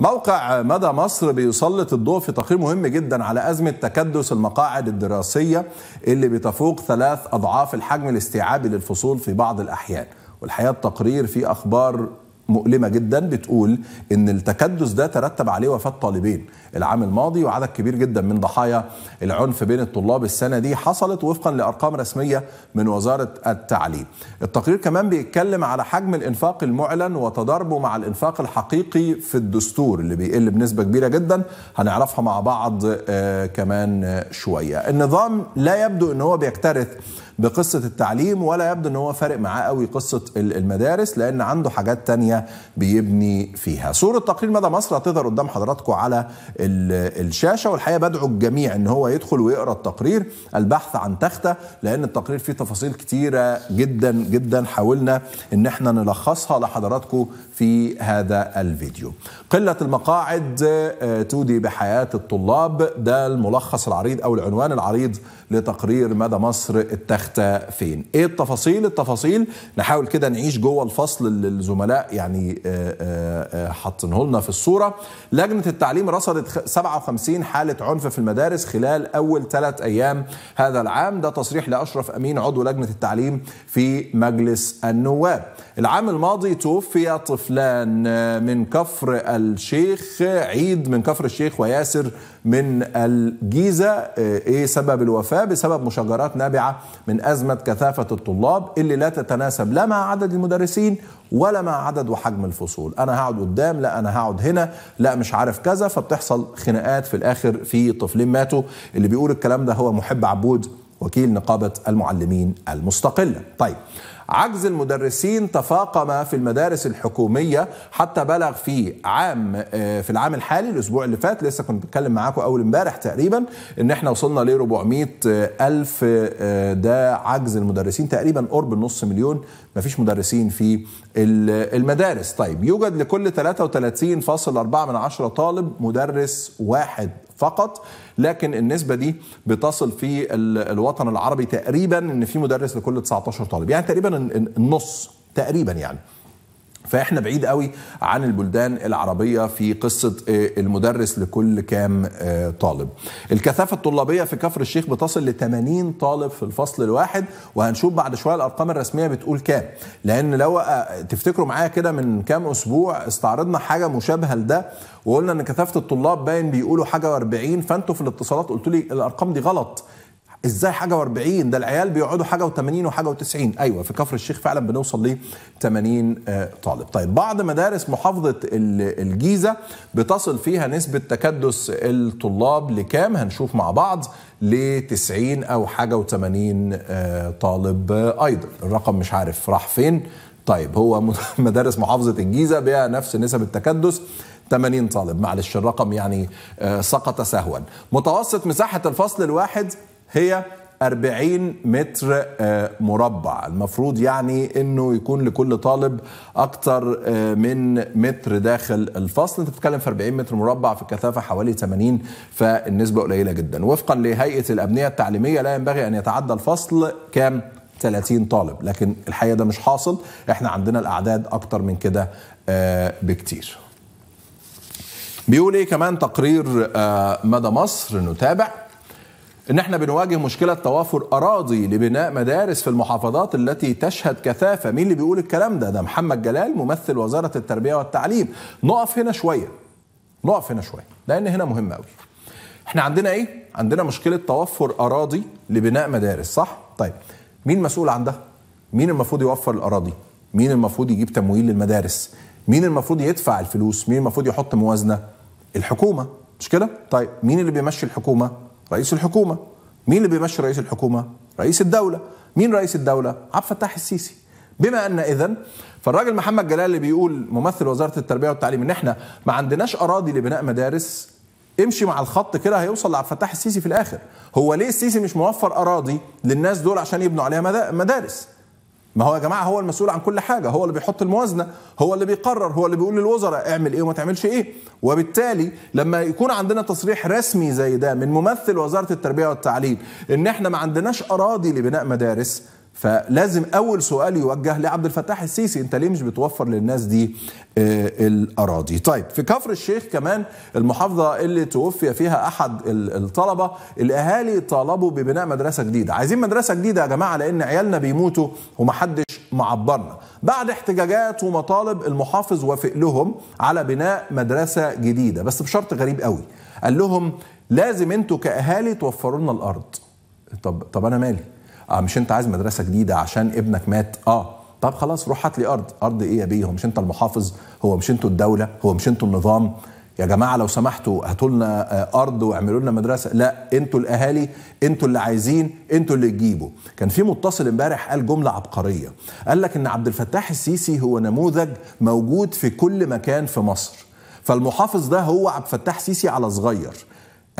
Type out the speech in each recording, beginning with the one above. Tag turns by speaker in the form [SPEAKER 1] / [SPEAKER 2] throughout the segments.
[SPEAKER 1] موقع مدى مصر بيسلط الضوء في تقرير مهم جدا على أزمة تكدس المقاعد الدراسية اللي بتفوق ثلاث أضعاف الحجم الاستيعابي للفصول في بعض الأحيان والحقيقة التقرير فيه أخبار مؤلمه جدا بتقول ان التكدس ده ترتب عليه وفاه طالبين العام الماضي وعدد كبير جدا من ضحايا العنف بين الطلاب السنه دي حصلت وفقا لارقام رسميه من وزاره التعليم. التقرير كمان بيتكلم على حجم الانفاق المعلن وتضاربه مع الانفاق الحقيقي في الدستور اللي بيقل بنسبه كبيره جدا هنعرفها مع بعض آه، كمان آه، شويه. النظام لا يبدو ان هو بيكترث بقصة التعليم ولا يبدو ان هو فارق معاه قوي قصة المدارس لان عنده حاجات تانية بيبني فيها صورة تقرير مدى مصر هتظهر قدام حضراتكم على الشاشة والحقيقة بدعو الجميع ان هو يدخل ويقرأ التقرير البحث عن تختة لان التقرير فيه تفاصيل كتيرة جدا جدا حاولنا ان احنا نلخصها لحضراتكم في هذا الفيديو قلة المقاعد آه، تودي بحياة الطلاب ده الملخص العريض او العنوان العريض لتقرير مدى مصر التختة فين ايه التفاصيل التفاصيل نحاول كده نعيش جوه الفصل اللي الزملاء يعني آه، آه، آه، حاطينه لنا في الصورة لجنة التعليم رصدت 57 حالة عنف في المدارس خلال أول ثلاث أيام هذا العام ده تصريح لأشرف أمين عضو لجنة التعليم في مجلس النواب العام الماضي توفي طفلان من كفر الشيخ عيد من كفر الشيخ وياسر من الجيزة ايه سبب الوفاة بسبب مشاجرات نابعة من أزمة كثافة الطلاب اللي لا تتناسب لا مع عدد المدرسين ولا مع عدد وحجم الفصول أنا هقعد قدام لا أنا هقعد هنا لا مش عارف كذا فبتحصل خناقات في الآخر في طفلين ماتوا اللي بيقول الكلام ده هو محب عبود وكيل نقابة المعلمين المستقلة طيب عجز المدرسين تفاقم في المدارس الحكومية حتى بلغ في عام آه، في العام الحالي الأسبوع اللي فات لسه كنت بتكلم معاكم أول امبارح تقريبا إن احنا وصلنا ل 400 آه، ألف آه، ده عجز المدرسين تقريبا قرب النص مليون مفيش مدرسين في المدارس طيب يوجد لكل 33.4 طالب مدرس واحد فقط لكن النسبه دي بتصل في الوطن العربي تقريبا ان في مدرس لكل 19 طالب يعني تقريبا النص تقريبا يعني فاحنا بعيد قوي عن البلدان العربيه في قصه آه، المدرس لكل كام آه، طالب. الكثافه الطلابيه في كفر الشيخ بتصل ل 80 طالب في الفصل الواحد وهنشوف بعد شويه الارقام الرسميه بتقول كام، لان لو آه، تفتكروا معايا كده من كام اسبوع استعرضنا حاجه مشابهه لده وقلنا ان كثافه الطلاب باين بيقولوا حاجه و40 فانتوا في الاتصالات قلتوا لي الارقام دي غلط ازاي حاجه و40 ده العيال بيقعدوا حاجه و80 وحاجه و90 ايوه في كفر الشيخ فعلا بنوصل ل 80 آه، طالب طيب بعض مدارس محافظه الجيزه بتصل فيها نسبه تكدس الطلاب لكام هنشوف مع بعض ل 90 او حاجه و80 آه، طالب ايضا الرقم مش عارف راح فين طيب هو مدارس محافظه الجيزه بها نفس نسب التكدس 80 طالب معلش الرقم يعني آه، سقط سهوا متوسط مساحه الفصل الواحد هي 40 متر آه، مربع المفروض يعني انه يكون لكل طالب اكتر آه، من متر داخل الفصل انت بتتكلم في 40 متر مربع في كثافه حوالي 80 فالنسبه قليله جدا وفقا لهيئه الابنيه التعليميه لا ينبغي ان يتعدى الفصل كام 30 طالب لكن الحقيقه ده مش حاصل احنا عندنا الاعداد اكتر من كده آه، بكتير بيقول ايه كمان تقرير مدى مصر نتابع ان احنا بنواجه مشكله توافر اراضي لبناء مدارس في المحافظات التي تشهد كثافه مين اللي بيقول الكلام ده ده محمد جلال ممثل وزاره التربيه والتعليم نقف هنا شويه نقف هنا شويه لان هنا مهم قوي احنا عندنا ايه عندنا مشكله توفر اراضي لبناء مدارس صح طيب مين مسؤول عن مين المفروض يوفر الاراضي مين المفروض يجيب تمويل للمدارس مين المفروض يدفع الفلوس مين المفروض يحط موازنه الحكومه مش كده طيب مين اللي بيمشي الحكومه رئيس الحكومه مين اللي بيمشي رئيس الحكومه رئيس الدوله مين رئيس الدوله عبد الفتاح السيسي بما ان اذا فالراجل محمد جلال اللي بيقول ممثل وزاره التربيه والتعليم ان احنا ما عندناش اراضي لبناء مدارس امشي مع الخط كده هيوصل لعبد الفتاح السيسي في الاخر هو ليه السيسي مش موفر اراضي للناس دول عشان يبنوا عليها مدارس ما هو يا جماعه هو المسؤول عن كل حاجه هو اللي بيحط الموازنه هو اللي بيقرر هو اللي بيقول للوزراء اعمل ايه وما تعملش ايه وبالتالي لما يكون عندنا تصريح رسمي زي ده من ممثل وزاره التربيه والتعليم ان احنا ما عندناش اراضي لبناء مدارس فلازم اول سؤال يوجه لعبد الفتاح السيسي انت ليه مش بتوفر للناس دي آه، الاراضي طيب في كفر الشيخ كمان المحافظه اللي توفي فيها احد الطلبه الاهالي طالبوا ببناء مدرسه جديده عايزين مدرسه جديده يا جماعه لان عيالنا بيموتوا ومحدش معبرنا بعد احتجاجات ومطالب المحافظ وافق لهم على بناء مدرسه جديده بس بشرط غريب قوي قال لهم لازم انتوا كاهالي توفروا لنا الارض طب طب انا مالي اه مش انت عايز مدرسه جديده عشان ابنك مات اه طب خلاص روح هات لي ارض ارض ايه يا بيه هو مش انت المحافظ هو مش انتوا الدوله هو مش انتوا النظام يا جماعه لو سمحتوا هاتوا لنا آه، ارض واعملوا لنا مدرسه لا انتوا الاهالي انتوا اللي عايزين انتوا اللي تجيبوا كان في متصل امبارح قال جمله عبقريه قال لك ان عبد الفتاح السيسي هو نموذج موجود في كل مكان في مصر فالمحافظ ده هو عبد الفتاح سيسي على صغير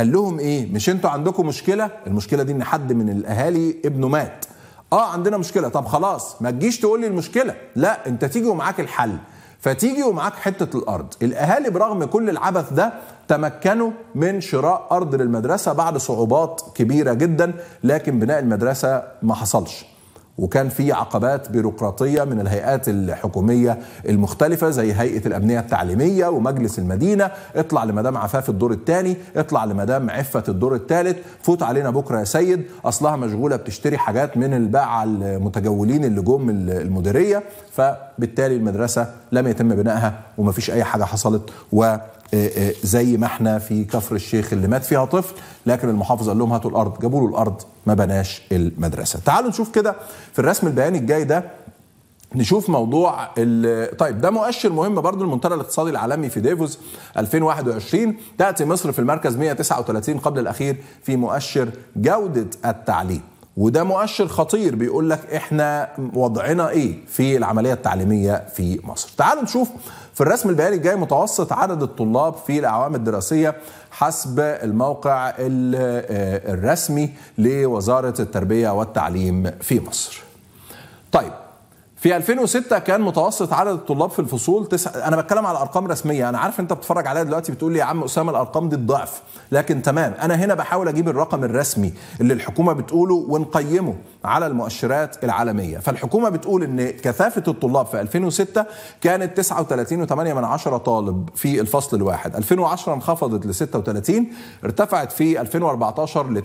[SPEAKER 1] قال لهم ايه مش انتوا عندكم مشكله المشكله دي ان حد من الاهالي ابنه مات اه عندنا مشكله طب خلاص ما تجيش تقول لي المشكله لا انت تيجي ومعاك الحل فتيجي ومعاك حته الارض الاهالي برغم كل العبث ده تمكنوا من شراء ارض للمدرسه بعد صعوبات كبيره جدا لكن بناء المدرسه ما حصلش وكان في عقبات بيروقراطيه من الهيئات الحكوميه المختلفه زي هيئه الامنيه التعليميه ومجلس المدينه اطلع لمدام عفاف الدور الثاني اطلع لمدام عفه الدور الثالث فوت علينا بكره يا سيد اصلها مشغوله بتشتري حاجات من الباعه المتجولين اللي جم المديريه فبالتالي المدرسه لم يتم بنائها ومفيش اي حاجه حصلت و إيه، إيه، زي ما احنا في كفر الشيخ اللي مات فيها طفل لكن المحافظ قال لهم هاتوا الارض جابوا له الارض ما بناش المدرسه تعالوا نشوف كده في الرسم البياني الجاي ده نشوف موضوع طيب ده مؤشر مهم برضو المنتدى الاقتصادي العالمي في ديفوس 2021 تاتي مصر في المركز 139 قبل الاخير في مؤشر جوده التعليم وده مؤشر خطير بيقول لك احنا وضعنا ايه في العمليه التعليميه في مصر. تعالوا نشوف في الرسم البياني الجاي متوسط عدد الطلاب في الاعوام الدراسيه حسب الموقع آه، الرسمي لوزاره التربيه والتعليم في مصر. طيب في 2006 كان متوسط عدد الطلاب في الفصول تسع... انا بتكلم على ارقام رسميه انا عارف انت بتتفرج عليا دلوقتي بتقول لي يا عم اسامه الارقام دي الضعف لكن تمام انا هنا بحاول اجيب الرقم الرسمي اللي الحكومه بتقوله ونقيمه على المؤشرات العالميه فالحكومه بتقول ان كثافه الطلاب في 2006 كانت 39.8 طالب في الفصل الواحد 2010 انخفضت ل 36 ارتفعت في 2014 ل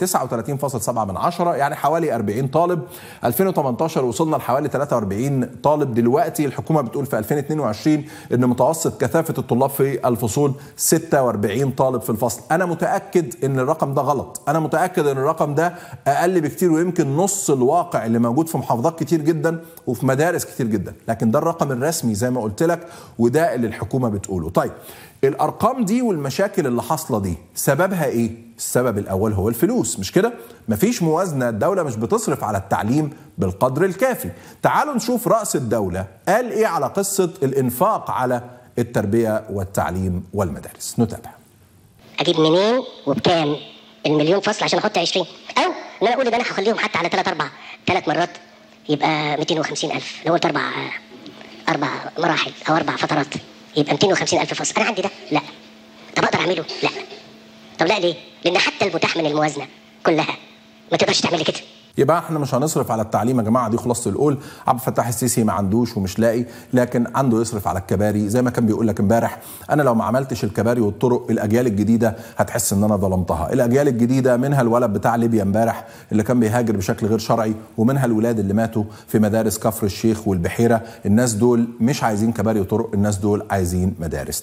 [SPEAKER 1] 39.7 يعني حوالي 40 طالب 2018 وصلنا لحوالي 43 طالب دلوقتي الحكومه بتقول في 2022 ان متوسط كثافه الطلاب في الفصول 46 طالب في الفصل انا متاكد ان الرقم ده غلط انا متاكد ان الرقم ده اقل بكتير ويمكن نص الواقع اللي موجود في محافظات كتير جدا وفي مدارس كتير جدا لكن ده الرقم الرسمي زي ما قلت لك وده اللي الحكومه بتقوله طيب الارقام دي والمشاكل اللي حاصله دي سببها ايه السبب الاول هو الفلوس مش كده مفيش موازنه الدوله مش بتصرف على التعليم بالقدر الكافي تعالوا نشوف راس الدوله قال ايه على قصه الانفاق على التربيه والتعليم والمدارس نتابع اجيب منين وبكام المليون فصل عشان احط 20 او ان انا اقول ان انا هخليهم حتى على 3 4 3 مرات يبقى 250000 لو قلت اربع اربع مراحل او اربع فترات يبقى 250000 فصل انا عندي ده لا طب اقدر اعمله لا طب لا ليه؟ لان حتى المتاح من الموازنه كلها ما تقدرش تعمل كده يبقى احنا مش هنصرف على التعليم يا جماعه دي خلاصه القول عبد الفتاح السيسي ما عندوش ومش لاقي لكن عنده يصرف على الكباري زي ما كان بيقول لك امبارح انا لو ما عملتش الكباري والطرق الاجيال الجديده هتحس ان انا ظلمتها الاجيال الجديده منها الولد بتاع ليبيا امبارح اللي كان بيهاجر بشكل غير شرعي ومنها الولاد اللي ماتوا في مدارس كفر الشيخ والبحيره الناس دول مش عايزين كباري وطرق الناس دول عايزين مدارس